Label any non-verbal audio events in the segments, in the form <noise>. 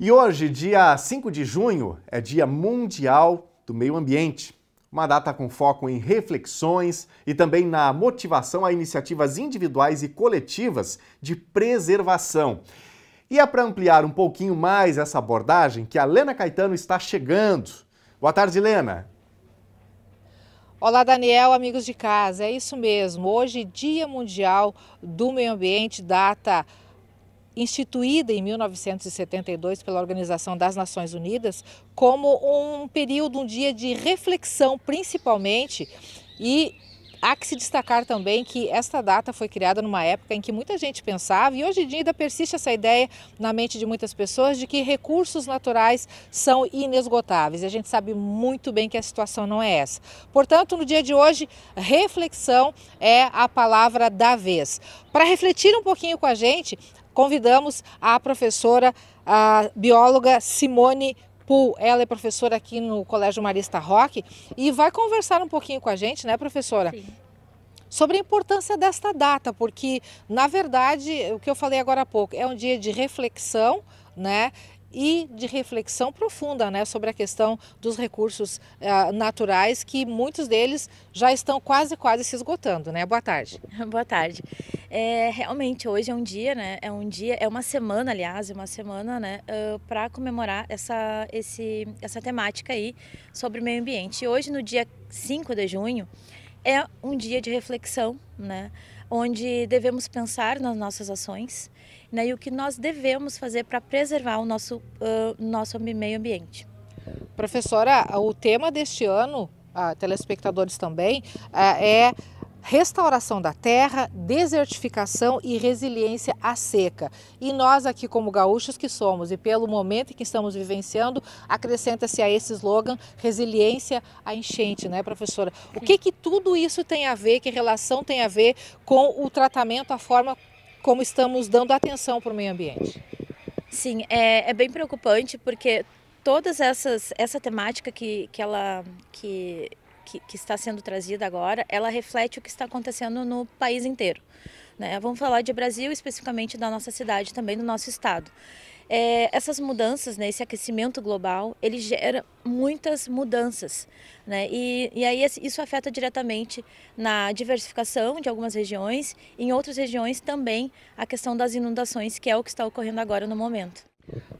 E hoje, dia 5 de junho, é Dia Mundial do Meio Ambiente. Uma data com foco em reflexões e também na motivação a iniciativas individuais e coletivas de preservação. E é para ampliar um pouquinho mais essa abordagem que a Lena Caetano está chegando. Boa tarde, Lena. Olá, Daniel, amigos de casa. É isso mesmo. Hoje, Dia Mundial do Meio Ambiente, data instituída em 1972 pela Organização das Nações Unidas como um período, um dia de reflexão, principalmente, e há que se destacar também que esta data foi criada numa época em que muita gente pensava, e hoje em dia ainda persiste essa ideia na mente de muitas pessoas, de que recursos naturais são inesgotáveis. E a gente sabe muito bem que a situação não é essa. Portanto, no dia de hoje, reflexão é a palavra da vez. Para refletir um pouquinho com a gente, convidamos a professora, a bióloga Simone Pool. Ela é professora aqui no Colégio Marista Roque e vai conversar um pouquinho com a gente, né, professora? Sim sobre a importância desta data, porque, na verdade, o que eu falei agora há pouco, é um dia de reflexão, né? e de reflexão profunda né, sobre a questão dos recursos uh, naturais, que muitos deles já estão quase, quase se esgotando. Né? Boa tarde. <laughs> Boa tarde. É, realmente, hoje é um dia, né? É um dia, é uma semana, aliás, é uma semana, né? Uh, Para comemorar essa, esse, essa temática aí sobre o meio ambiente. E hoje, no dia 5 de junho, é um dia de reflexão, né? Onde devemos pensar nas nossas ações né, e o que nós devemos fazer para preservar o nosso, uh, nosso meio ambiente. Professora, o tema deste ano, uh, telespectadores também, uh, é restauração da terra, desertificação e resiliência à seca. E nós aqui como gaúchos que somos e pelo momento em que estamos vivenciando, acrescenta-se a esse slogan resiliência à enchente, né, professora? O que que tudo isso tem a ver, que relação tem a ver com o tratamento, a forma como estamos dando atenção para o meio ambiente. Sim, é, é bem preocupante porque todas essas essa temática que, que ela que, que, que está sendo trazida agora, ela reflete o que está acontecendo no país inteiro. Né? Vamos falar de Brasil, especificamente da nossa cidade, também do nosso estado é, essas mudanças, né, esse aquecimento global, ele gera muitas mudanças, né? E, e aí isso afeta diretamente na diversificação de algumas regiões, em outras regiões também a questão das inundações, que é o que está ocorrendo agora no momento.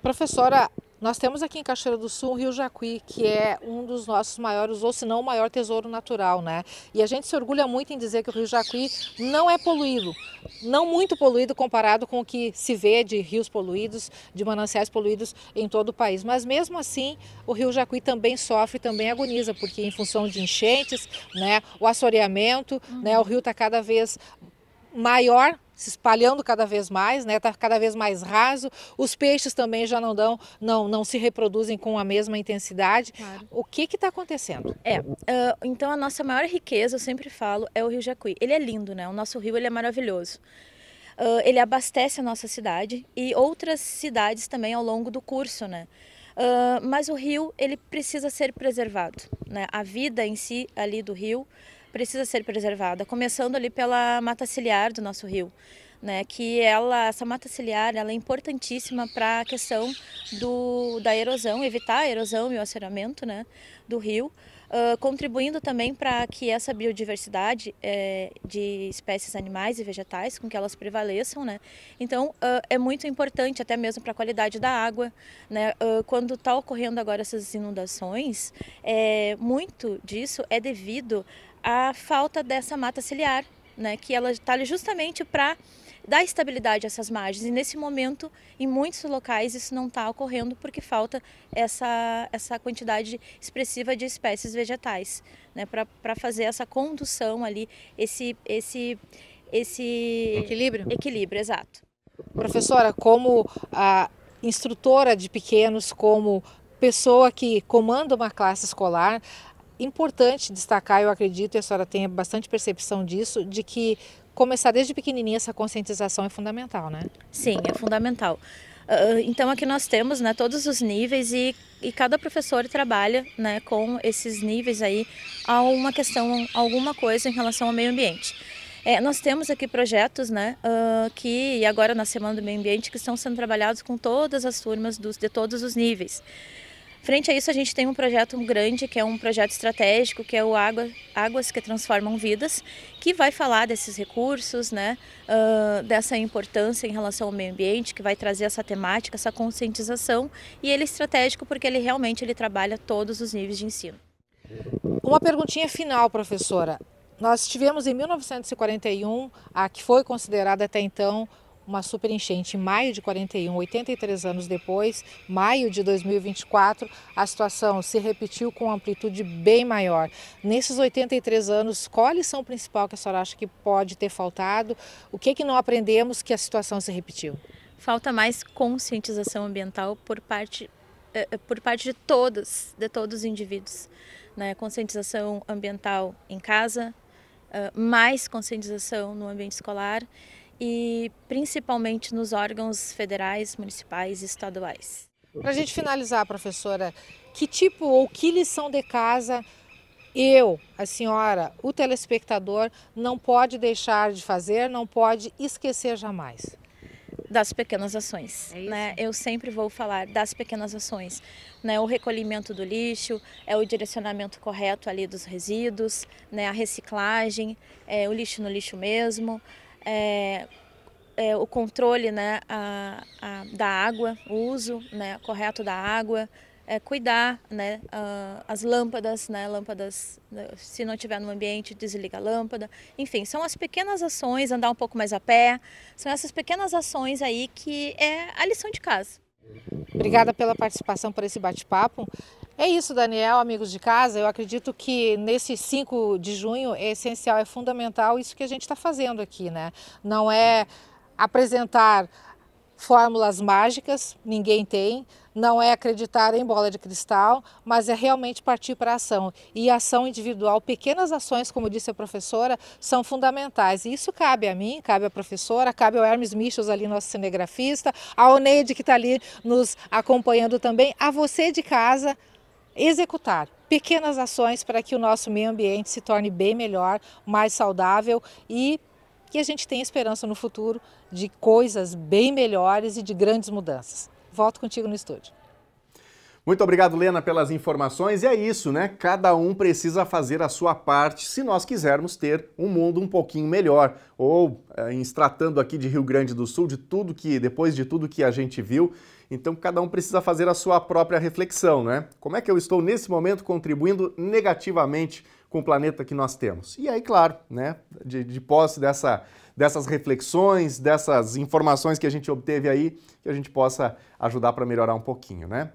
Professora, nós temos aqui em Cachoeira do Sul o Rio Jacuí, que é um dos nossos maiores, ou se não o maior tesouro natural, né? E a gente se orgulha muito em dizer que o Rio Jacuí não é poluído, não muito poluído comparado com o que se vê de rios poluídos, de mananciais poluídos em todo o país. Mas mesmo assim, o Rio Jacuí também sofre, também agoniza, porque em função de enchentes, né, o assoreamento, uhum. né, o rio está cada vez maior se espalhando cada vez mais, né? Está cada vez mais raso. Os peixes também já não dão, não, não se reproduzem com a mesma intensidade. Claro. O que está acontecendo? É, uh, então a nossa maior riqueza, eu sempre falo, é o Rio Jacuí. Ele é lindo, né? O nosso rio ele é maravilhoso. Uh, ele abastece a nossa cidade e outras cidades também ao longo do curso, né? Uh, mas o rio ele precisa ser preservado, né? A vida em si ali do rio precisa ser preservada, começando ali pela mata ciliar do nosso rio. Né, que ela, essa mata ciliar ela é importantíssima para a questão do, da erosão, evitar a erosão e o aceramento, né, do rio, uh, contribuindo também para que essa biodiversidade é, de espécies animais e vegetais, com que elas prevaleçam. Né? Então, uh, é muito importante até mesmo para a qualidade da água. Né? Uh, quando está ocorrendo agora essas inundações, é, muito disso é devido a falta dessa mata ciliar, né, que ela está justamente para dar estabilidade a essas margens. E nesse momento, em muitos locais, isso não está ocorrendo porque falta essa, essa quantidade expressiva de espécies vegetais né, para fazer essa condução ali, esse, esse, esse equilíbrio. equilíbrio, exato. Professora, como a instrutora de pequenos, como pessoa que comanda uma classe escolar, importante destacar, eu acredito, e a senhora tem bastante percepção disso, de que começar desde pequenininha essa conscientização é fundamental, né? Sim, é fundamental. Uh, então aqui nós temos né, todos os níveis e, e cada professor trabalha né, com esses níveis aí a uma questão, alguma coisa em relação ao meio ambiente. É, nós temos aqui projetos, né, uh, que agora na Semana do Meio Ambiente, que estão sendo trabalhados com todas as turmas dos, de todos os níveis. Frente a isso, a gente tem um projeto grande, que é um projeto estratégico, que é o Água, Águas que Transformam Vidas, que vai falar desses recursos, né, uh, dessa importância em relação ao meio ambiente, que vai trazer essa temática, essa conscientização, e ele é estratégico porque ele realmente ele trabalha todos os níveis de ensino. Uma perguntinha final, professora. Nós tivemos em 1941 a que foi considerada até então uma super enchente em maio de 41, 83 anos depois, maio de 2024, a situação se repetiu com amplitude bem maior. Nesses 83 anos, qual a lição principal que a senhora acha que pode ter faltado? O que, é que não aprendemos que a situação se repetiu? Falta mais conscientização ambiental por parte eh, eh, por parte de todos, de todos os indivíduos, né? Conscientização ambiental em casa, ah, mais conscientização no ambiente escolar e principalmente nos órgãos federais, municipais e estaduais. Para a gente finalizar, professora, que tipo ou que lição de casa eu, a senhora, o telespectador, não pode deixar de fazer, não pode esquecer jamais? das pequenas ações, é né? Eu sempre vou falar das pequenas ações, né? O recolhimento do lixo, é o direcionamento correto ali dos resíduos, né? A reciclagem, é o lixo no lixo mesmo, é, é, o controle né, a, a, da água, o uso né, correto da água, é, cuidar né, a, as lâmpadas, né, lâmpadas, né, se não tiver no ambiente, desliga a lâmpada. Enfim, são as pequenas ações, andar um pouco mais a pé, são essas pequenas ações aí que é a lição de casa. Obrigada pela participação, por esse bate-papo. É isso, Daniel, amigos de casa. Eu acredito que nesse 5 de junho é essencial, é fundamental isso que a gente está fazendo aqui, né? Não é apresentar fórmulas mágicas, ninguém tem, não é acreditar em bola de cristal, mas é realmente partir para a ação. E ação individual, pequenas ações, como disse a professora, são fundamentais. E isso cabe a mim, cabe à professora, cabe ao Hermes Michels ali, nosso cinegrafista, ao Neide que está ali nos acompanhando também, a você de casa, executar pequenas ações para que o nosso meio ambiente se torne bem melhor, mais saudável e que a gente tenha esperança no futuro de coisas bem melhores e de grandes mudanças. Volto contigo no estúdio. Muito obrigado, Lena, pelas informações. E é isso, né? Cada um precisa fazer a sua parte se nós quisermos ter um mundo um pouquinho melhor. Ou, eh, em tratando aqui de Rio Grande do Sul, de tudo que, depois de tudo que a gente viu, então cada um precisa fazer a sua própria reflexão, né? Como é que eu estou nesse momento contribuindo negativamente com o planeta que nós temos? E aí, claro, né, de, de posse dessa, dessas reflexões, dessas informações que a gente obteve aí, que a gente possa ajudar para melhorar um pouquinho, né?